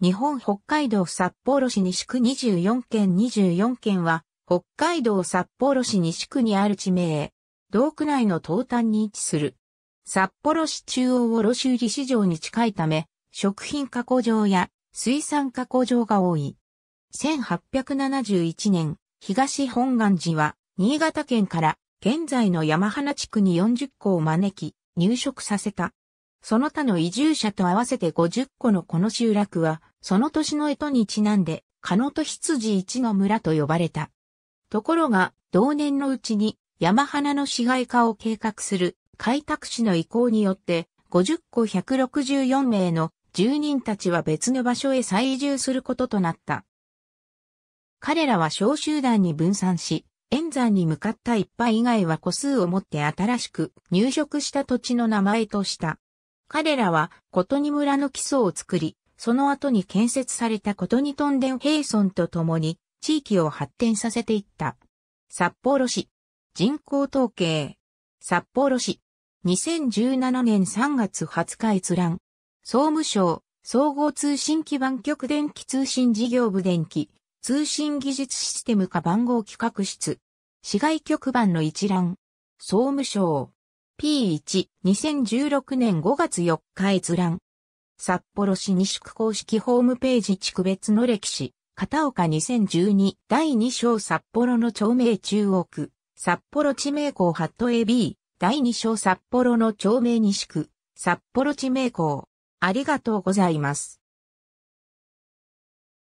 日本北海道札幌市西区24県24県は、北海道札幌市西区にある地名、道区内の東端に位置する。札幌市中央を卸売市場に近いため、食品加工場や水産加工場が多い。1871年、東本願寺は、新潟県から現在の山花地区に40個を招き、入植させた。その他の移住者と合わせて50個のこの集落は、その年の干支にちなんで、ノと羊一の村と呼ばれた。ところが、同年のうちに山花の市街化を計画する開拓市の意向によって、50個164名の住人たちは別の場所へ再移住することとなった。彼らは小集団に分散し、円山に向かった一派以外は個数を持って新しく入植した土地の名前とした。彼らは、琴に村の基礎を作り、その後に建設されたことにトンデンヘイソンと共に地域を発展させていった。札幌市。人口統計。札幌市。2017年3月20日閲覧。総務省、総合通信基盤局電気通信事業部電気、通信技術システム化番号企画室。市外局番の一覧。総務省。P1、2016年5月4日閲覧。札幌市西区公式ホームページ地区別の歴史、片岡2012第2章札幌の町名中央区、札幌地名校ハット AB、第2章札幌の町名西区、札幌地名校。ありがとうございます。